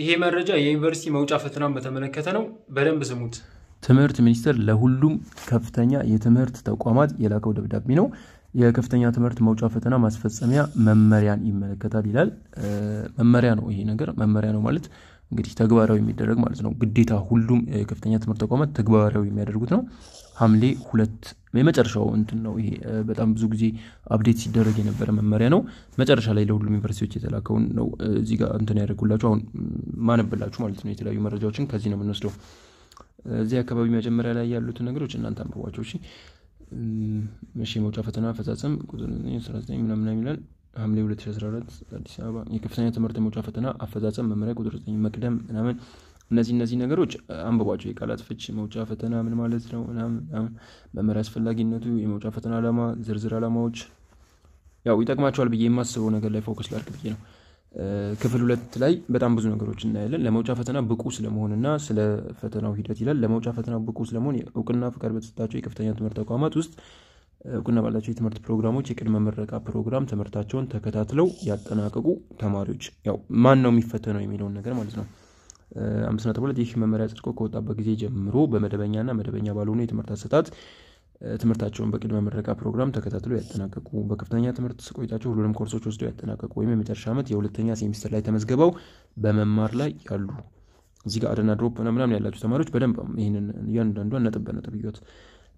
ይሄ መረጃ የዩኒቨርሲቲ መውጫ ፈተናን በተመለከተ ነው። በደንብ ስሙት። ትምህርት ሚኒስቴር ለሁሉም ከፍተኛ የትምህርት ተቋማት የላከው ደብዳቤ ነው። የከፍተኛ ትምህርት መውጫ ፈተና ማስፈጸሚያ መመሪያን ይመለከታል ይላል። መመሪያ ነው ይሄ ነገር መመሪያ ነው ማለት እንግዲህ ተግባራዊ የሚደረግ ማለት ነው። ግዴታ ሁሉም የከፍተኛ ትምህርት ተቋማት ተግባራዊ የሚያደርጉት ነው። ሐምሌ ሁለት የመጨረሻው እንትን ነው። ይሄ በጣም ብዙ ጊዜ አፕዴት ሲደረግ የነበረ መመሪያ ነው። መጨረሻ ላይ ለሁሉም ዩኒቨርሲቲዎች የተላከውን ነው እዚህ ጋር እንትን ያደርጉላችሁ አሁን ማነብላችሁ ማለት ነው። የተለያዩ መረጃዎችን ከዚህ ነው የምንወስደው። እዚህ አካባቢ መጀመሪያ ላይ ያሉትን ነገሮች እናንተ አንብቧቸው እሺ። መውጫ ፈተና አፈጻጸም ቁጥር ምናምን ይላል ሐምሌ 2014 አዲስ አበባ የከፍተኛ ትምህርት መውጫ ፈተና አፈጻጸም መመሪያ ቁጥር 9 መቅደም ምናምን እነዚህ እነዚህ ነገሮች አንብቧቸው። የቃላት ፍች መውጫ ፈተና ምን ማለት ነው ምናምን፣ መመሪያ አስፈላጊነቱ፣ የመውጫ ፈተና ዓላማ፣ ዝርዝር ዓላማዎች ያው ይጠቅማቸዋል ብዬ የማስበው ነገር ላይ ፎከስ ላድርግ ብዬ ነው። ክፍል ሁለት ላይ በጣም ብዙ ነገሮች እናያለን። ለመውጫ ፈተና ብቁ ስለመሆንና ስለ ፈተናው ሂደት ይላል። ለመውጫ ፈተናው ብቁ ስለመሆን እውቅና ፍቃድ በተሰጣቸው የከፍተኛ ትምህርት ተቋማት ውስጥ እውቅና ባላቸው የትምህርት ፕሮግራሞች የቅድመ ምረቃ ፕሮግራም ትምህርታቸውን ተከታትለው ያጠናቀቁ ተማሪዎች ያው ማን ነው የሚፈተነው የሚለውን ነገር ማለት ነው። አምስት ነጥብ ሁለት ይህ መመሪያ ጽድቆ ከወጣበት ጊዜ ጀምሮ በመደበኛና መደበኛ ባልሆኑ የትምህርት አሰጣጥ ትምህርታቸውን በቅድመ ምረቃ ፕሮግራም ተከታትለው ያጠናቀቁ በከፍተኛ ትምህርት ቆይታቸው ሁሉንም ኮርሶች ወስደው ያጠናቀቁ ወይም የመጨረሻ ዓመት የሁለተኛ ሴሚስተር ላይ ተመዝግበው በመማር ላይ ያሉ እዚህ ጋር አደና ድሮፕ ምናምን ያላቸው ተማሪዎች በደንብ ይህንን እያንዳንዷን ነጥብ በነጥብ እዩት።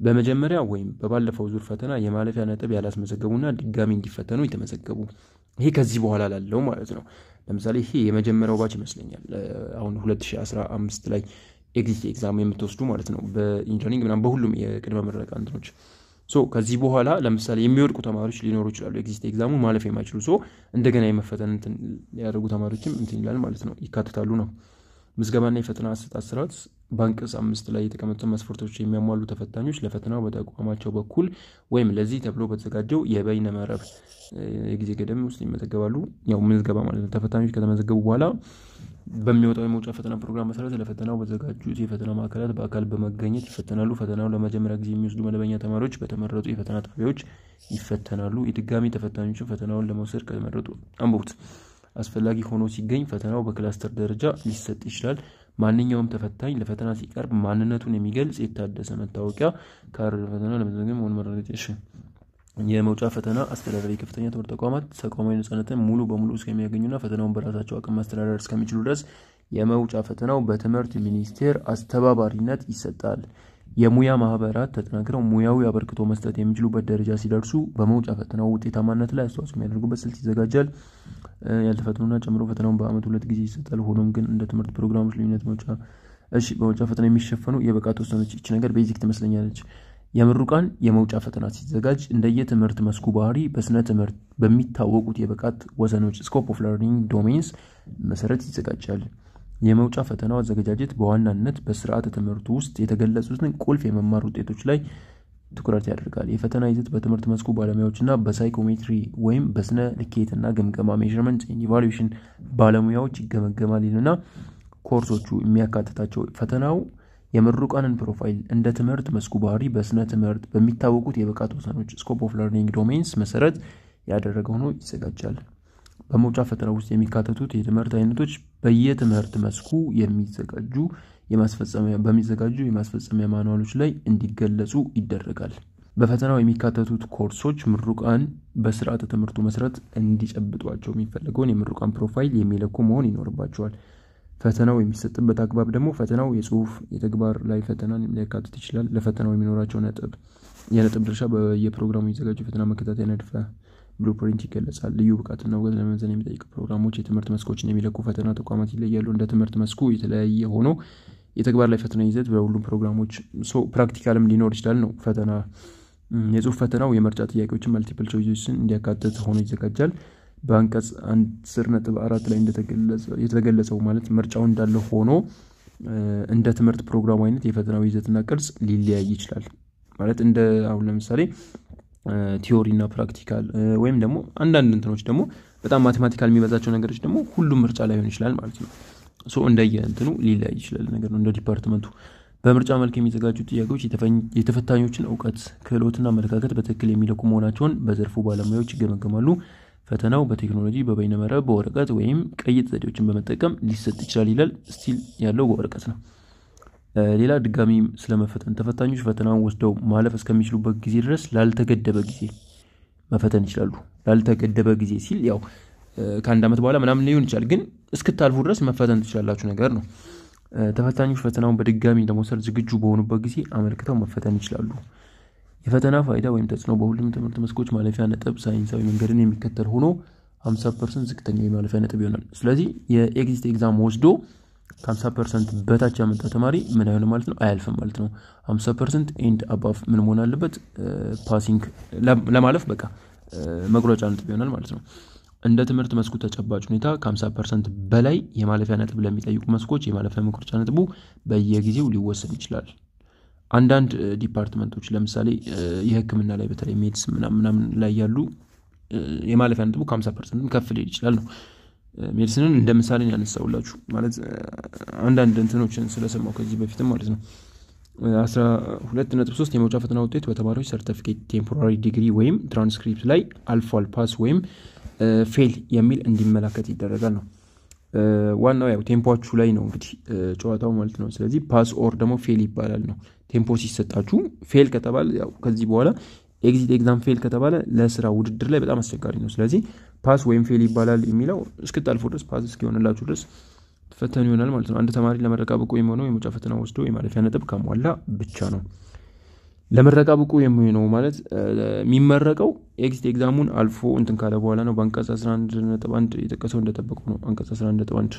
በመጀመሪያ ወይም በባለፈው ዙር ፈተና የማለፊያ ነጥብ ያላስመዘገቡና ድጋሚ እንዲፈተኑ የተመዘገቡ ይሄ ከዚህ በኋላ ላለው ማለት ነው። ለምሳሌ ይሄ የመጀመሪያው ባች ይመስለኛል። አሁን 2015 ላይ ኤግዚት ኤግዛም የምትወስዱ ማለት ነው በኢንጂነሪንግ ምናምን በሁሉም የቅድመ ምረቃ እንትኖች ሶ ከዚህ በኋላ ለምሳሌ የሚወድቁ ተማሪዎች ሊኖሩ ይችላሉ። ኤግዚት ኤግዛሙ ማለፍ የማይችሉ ሶ እንደገና የመፈተን ያደርጉ ተማሪዎችም እንትን ይላል ማለት ነው ይካትታሉ ነው ምዝገባና የፈተና አሰጣጥ ስርዓት በአንቀጽ አምስት ላይ የተቀመጡ መስፈርቶች የሚያሟሉ ተፈታኞች ለፈተናው በተቋማቸው በኩል ወይም ለዚህ ተብሎ በተዘጋጀው የበይነ መረብ የጊዜ ገደብ ውስጥ ይመዘገባሉ። ያው ምዝገባ ማለት ነው። ተፈታኞች ከተመዘገቡ በኋላ በሚወጣው የመውጫ ፈተና ፕሮግራም መሰረት ለፈተናው በተዘጋጁት የፈተና ማዕከላት በአካል በመገኘት ይፈተናሉ። ፈተናው ለመጀመሪያ ጊዜ የሚወስዱ መደበኛ ተማሪዎች በተመረጡ የፈተና ጣቢያዎች ይፈተናሉ። የድጋሚ ተፈታኞችን ፈተናውን ለመውሰድ ከተመረጡ አንብቡት። አስፈላጊ ሆኖ ሲገኝ ፈተናው በክላስተር ደረጃ ሊሰጥ ይችላል። ማንኛውም ተፈታኝ ለፈተና ሲቀርብ ማንነቱን የሚገልጽ የታደሰ መታወቂያ ካርድ ፈተና ሆን የመውጫ ፈተና አስተዳደር የከፍተኛ ትምህርት ተቋማት ተቋማዊ ነጻነትን ሙሉ በሙሉ እስከሚያገኙና ፈተናውን በራሳቸው አቅም ማስተዳደር እስከሚችሉ ድረስ የመውጫ ፈተናው በትምህርት ሚኒስቴር አስተባባሪነት ይሰጣል። የሙያ ማህበራት ተጠናክረው ሙያዊ አበርክቶ መስጠት የሚችሉበት ደረጃ ሲደርሱ በመውጫ ፈተናው ውጤታማነት ላይ አስተዋጽኦ የሚያደርጉበት ስልት ይዘጋጃል። ያልተፈተኑና ጨምሮ ፈተናውን በአመት ሁለት ጊዜ ይሰጣል። ሆኖም ግን እንደ ትምህርት ፕሮግራሞች ልዩነት መውጫ እሺ፣ በመውጫ ፈተና የሚሸፈኑ የብቃት ወሰኖች ይቺ ነገር ቤዚክ ትመስለኛለች። የምሩቃን የመውጫ ፈተና ሲዘጋጅ እንደየትምህርት መስኩ ባህሪ በስነ ትምህርት በሚታወቁት የብቃት ወሰኖች ስኮፕ ኦፍ ለርኒንግ ዶሜንስ መሰረት ይዘጋጃል። የመውጫ ፈተናው አዘገጃጀት በዋናነት በስርዓተ ትምህርቱ ውስጥ የተገለጹትን ቁልፍ የመማር ውጤቶች ላይ ትኩረት ያደርጋል። የፈተና ይዘት በትምህርት መስኩ ባለሙያዎችና በሳይኮሜትሪ ወይም በስነ ልኬትና ግምገማ ሜዥርመንት ኢቫሉዌሽን ባለሙያዎች ይገመገማል ይልና ኮርሶቹ የሚያካትታቸው ፈተናው የምሩቃንን ፕሮፋይል እንደ ትምህርት መስኩ ባህሪ በስነ ትምህርት በሚታወቁት የብቃት ወሰኖች ስኮፕ ኦፍ ለርኒንግ ዶሜንስ መሰረት ያደረገ ሆኖ ይዘጋጃል። በመውጫ ፈተና ውስጥ የሚካተቱት የትምህርት አይነቶች በየትምህርት መስኩ የሚዘጋጁ በሚዘጋጁ የማስፈጸሚያ ማንዋሎች ላይ እንዲገለጹ ይደረጋል። በፈተናው የሚካተቱት ኮርሶች ምሩቃን በስርዓተ ትምህርቱ መሰረት እንዲጨብጧቸው የሚፈለገውን የምሩቃን ፕሮፋይል የሚለኩ መሆን ይኖርባቸዋል። ፈተናው የሚሰጥበት አግባብ ደግሞ ፈተናው የጽሁፍ የተግባር ላይ ፈተናን ሊያካትት ይችላል። ለፈተናው የሚኖራቸው ነጥብ የነጥብ ድርሻ በየፕሮግራሙ የሚዘጋጀው ፈተና መከታተያ ነድፈ ብሉፕሪንት ይገለጻል። ልዩ ብቃትና እውቀት ለመመዘን የሚጠይቅ ፕሮግራሞች የትምህርት መስኮችን የሚለኩ ፈተና ተቋማት ይለያሉ። እንደ ትምህርት መስኩ የተለያየ ሆኖ የተግባር ላይ ፈተና ይዘት በሁሉም ፕሮግራሞች ፕራክቲካልም ሊኖር ይችላል ነው ፈተና የጽሁፍ ፈተናው የምርጫ ጥያቄዎችን መልቲፕል ቾይሶችን እንዲያካትት ሆኖ ይዘጋጃል። በአንቀጽ አስር ነጥብ አራት ላይ የተገለጸው ማለት ምርጫው እንዳለ ሆኖ እንደ ትምህርት ፕሮግራሙ አይነት የፈተናው ይዘትና ቅርጽ ሊለያይ ይችላል። ማለት እንደ አሁን ለምሳሌ ቲዮሪ እና ፕራክቲካል ወይም ደግሞ አንዳንድ እንትኖች ደግሞ በጣም ማቴማቲካል የሚበዛቸው ነገሮች ደግሞ ሁሉም ምርጫ ላይ ሆን ይችላል ማለት ነው ሶ እንደየ እንትኑ ሊለያይ ይችላል ነገር ነው እንደ ዲፓርትመንቱ በምርጫ መልክ የሚዘጋጁ ጥያቄዎች የተፈታኞችን እውቀት ክህሎትና አመለካከት በትክክል የሚለኩ መሆናቸውን በዘርፉ ባለሙያዎች ይገመገማሉ ፈተናው በቴክኖሎጂ በበይነመረብ በወረቀት ወይም ቀይጥ ዘዴዎችን በመጠቀም ሊሰጥ ይችላል ይላል ስቲል ያለው በወረቀት ነው ሌላ ድጋሚ ስለመፈተን ተፈታኞች ፈተናውን ወስደው ማለፍ እስከሚችሉበት ጊዜ ድረስ ላልተገደበ ጊዜ መፈተን ይችላሉ። ላልተገደበ ጊዜ ሲል ያው ከአንድ ዓመት በኋላ ምናምን ሊሆን ይችላል፣ ግን እስክታልፉ ድረስ መፈተን ትችላላችሁ ነገር ነው። ተፈታኞች ፈተናውን በድጋሚ ለመውሰድ ዝግጁ በሆኑበት ጊዜ አመልክተው መፈተን ይችላሉ። የፈተና ፋይዳ ወይም ተጽዕኖ በሁሉም ትምህርት መስኮች ማለፊያ ነጥብ ሳይንሳዊ መንገድን የሚከተል ሆኖ 50 ፐርሰንት ዝቅተኛ የማለፊያ ነጥብ ይሆናል። ስለዚህ የኤግዚት ኤግዛም ወስዶ ከ50 ፐርሰንት በታች ያመጣ ተማሪ ምን አይሆን ማለት ነው? አያልፍም ማለት ነው። 50 ፐርሰንት ኤንድ አባፍ ምን መሆን አለበት? ፓሲንግ ለማለፍ በቃ መቁረጫ ነጥብ ይሆናል ማለት ነው። እንደ ትምህርት መስኩ ተጨባጭ ሁኔታ ከ50 ፐርሰንት በላይ የማለፊያ ነጥብ ለሚጠይቁ መስኮች የማለፊያ መቁረጫ ነጥቡ በየጊዜው ሊወሰን ይችላል። አንዳንድ ዲፓርትመንቶች ለምሳሌ የሕክምና ላይ በተለይ ሜዲስ ምናምን ላይ ያሉ የማለፊያ ነጥቡ ከ50 ፐርሰንትም ከፍ ሊል ይችላል ነው ሜዲሲንን እንደ ምሳሌ ያነሳውላችሁ ማለት አንዳንድ እንትኖችን ስለሰማው ከዚህ በፊትም ማለት ነው 12.3 የመውጫ ፈተና ውጤት በተማሪዎች ሰርተፊኬት ቴምፖራሪ ዲግሪ ወይም ትራንስክሪፕት ላይ አልፏል ፓስ ወይም ፌል የሚል እንዲመላከት ይደረጋል ነው ዋናው ያው ቴምፖችሁ ላይ ነው እንግዲህ ጨዋታው ማለት ነው ስለዚህ ፓስ ኦር ደግሞ ፌል ይባላል ነው ቴምፖ ሲሰጣችሁ ፌል ከተባል ከዚህ በኋላ ኤግዚት ኤግዛም ፌል ከተባለ ለስራ ውድድር ላይ በጣም አስቸጋሪ ነው። ስለዚህ ፓስ ወይም ፌል ይባላል የሚለው እስክታልፎ ድረስ ፓስ እስኪሆንላችሁ ድረስ ፈተኑ ይሆናል ማለት ነው። አንድ ተማሪ ለመረቃ ብቁ የሚሆነው የመውጫ ፈተና ወስዶ የማለፊያ ነጥብ ከሟላ ብቻ ነው። ለመረቃ ብቁ የሚሆነው ማለት የሚመረቀው ኤግዚት ኤግዛሙን አልፎ እንትን ካለ በኋላ ነው። በአንቀጽ 11.1 የጠቀሰው እንደጠበቀው ነው። አንቀጽ 11 11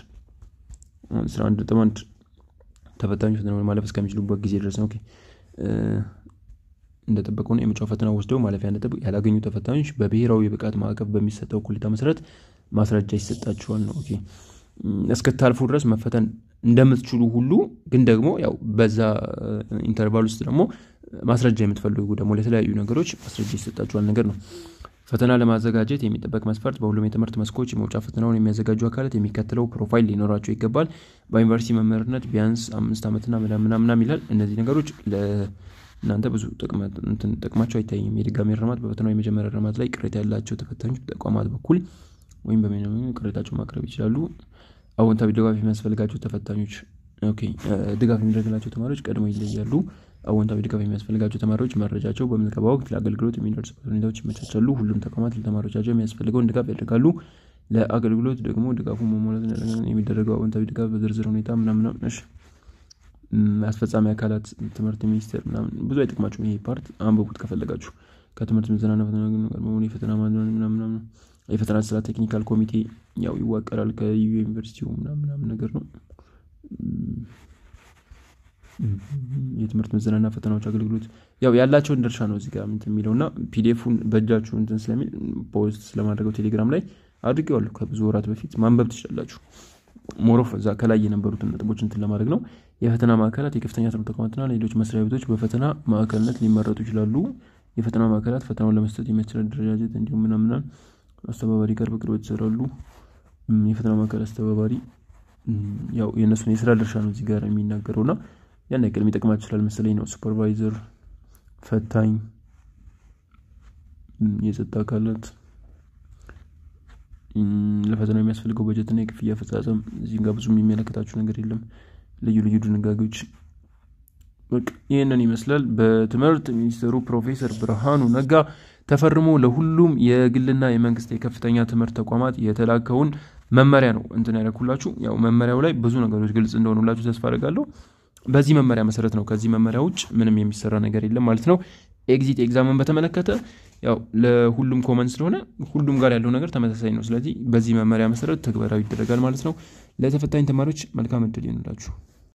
11.1 ተፈታኞች ማለፍ እስከሚችሉበት ጊዜ ድረስ ነው። እንደጠበቀውና የመጫው ፈተና ወስደው ማለፊያ ነጥብ ያላገኙ ተፈታኞች በብሔራዊ የብቃት ማዕቀፍ በሚሰጠው እኩልታ መሰረት ማስረጃ ይሰጣቸዋል ነው። እስክታልፉ ድረስ መፈተን እንደምትችሉ ሁሉ ግን ደግሞ ያው በዛ ኢንተርቫል ውስጥ ደግሞ ማስረጃ የምትፈልጉ ደግሞ ለተለያዩ ነገሮች ማስረጃ ይሰጣቸዋል ነገር ነው። ፈተና ለማዘጋጀት የሚጠበቅ መስፈርት በሁሉም የትምህርት መስኮች የመውጫ ፈተናውን የሚያዘጋጁ አካላት የሚከተለው ፕሮፋይል ሊኖራቸው ይገባል። በዩኒቨርሲቲ መምህርነት ቢያንስ አምስት ዓመትና ምናምናምናም ይላል። እነዚህ ነገሮች እናንተ ብዙ ጥቅማቸው አይታይም። የድጋሚ እርማት በፈተናው የመጀመሪያ እርማት ላይ ቅሬታ ያላቸው ተፈታኞች በተቋማት በኩል ወይም በሚኖሩ ቅሬታቸው ማቅረብ ይችላሉ። አዎንታዊ ድጋፍ የሚያስፈልጋቸው ተፈታኞች ድጋፍ የሚደረግላቸው ተማሪዎች ቀድሞ ይለያሉ። አዎንታዊ ድጋፍ የሚያስፈልጋቸው ተማሪዎች መረጃቸው በምዝገባ ወቅት ለአገልግሎት የሚደርስበት ሁኔታዎች ይመቻቻሉ። ሁሉም ተቋማት ለተማሪዎቻቸው የሚያስፈልገውን ድጋፍ ያደርጋሉ። ለአገልግሎት ደግሞ ድጋፉ መሟላት የሚደረገው አዎንታዊ ድጋፍ በዝርዝር ሁኔታ ምናምናምነሽ አስፈጻሚ አካላት ትምህርት ሚኒስቴር ምናምን ብዙ አይጠቅማችሁም ይሄ ፓርት አንብቡት ከፈለጋችሁ ከትምህርት ምዘናና ፈተና የፈተና ነው የፈተና ስራ ቴክኒካል ኮሚቴ ያው ይዋቀራል ከዩ ዩኒቨርሲቲ ምናምናም ነገር ነው የትምህርት ምዘናና ፈተናዎች አገልግሎት ያው ያላቸውን ድርሻ ነው እዚጋ ምት የሚለው እና ፒዲፉን በእጃችሁ እንትን ስለሚል ፖስት ስለማድረገው ቴሌግራም ላይ አድርጌዋለሁ ከብዙ ወራት በፊት ማንበብ ትችላላችሁ ሞሮፍ እዛ ከላይ የነበሩትን ነጥቦች እንትን ለማድረግ ነው። የፈተና ማዕከላት የከፍተኛ ትምህርት ተቋማትና ሌሎች መስሪያ ቤቶች በፈተና ማዕከልነት ሊመረጡ ይችላሉ። የፈተና ማዕከላት ፈተናውን ለመስጠት የሚያስችል አደረጃጀት እንዲሁም ምናምናል አስተባባሪ ጋር በቅርበት ይሰራሉ። የፈተና ማዕከል አስተባባሪ ያው የእነሱን የስራ ድርሻ ነው እዚህ ጋር የሚናገረው እና ያን ያክል የሚጠቅማቸው ይችላል መሰለኝ ነው። ሱፐርቫይዘር፣ ፈታኝ፣ የጸጥታ አካላት ለፈተናው የሚያስፈልገው በጀትና የክፍያ አፈጻጸም እዚህም ጋር ብዙም የሚመለከታችሁ ነገር የለም። ልዩ ልዩ ድንጋጌዎች ይህንን ይመስላል። በትምህርት ሚኒስትሩ ፕሮፌሰር ብርሃኑ ነጋ ተፈርሞ ለሁሉም የግልና የመንግስት የከፍተኛ ትምህርት ተቋማት የተላከውን መመሪያ ነው እንትን ያደረኩላችሁ። ያው መመሪያው ላይ ብዙ ነገሮች ግልጽ እንደሆኑላችሁ ተስፋ አደርጋለሁ። በዚህ መመሪያ መሰረት ነው። ከዚህ መመሪያ ውጭ ምንም የሚሰራ ነገር የለም ማለት ነው። ኤግዚት ኤግዛምን በተመለከተ ያው ለሁሉም ኮመን ስለሆነ ሁሉም ጋር ያለው ነገር ተመሳሳይ ነው። ስለዚህ በዚህ መመሪያ መሰረት ተግባራዊ ይደረጋል ማለት ነው። ለተፈታኝ ተማሪዎች መልካም እድል ይኑላችሁ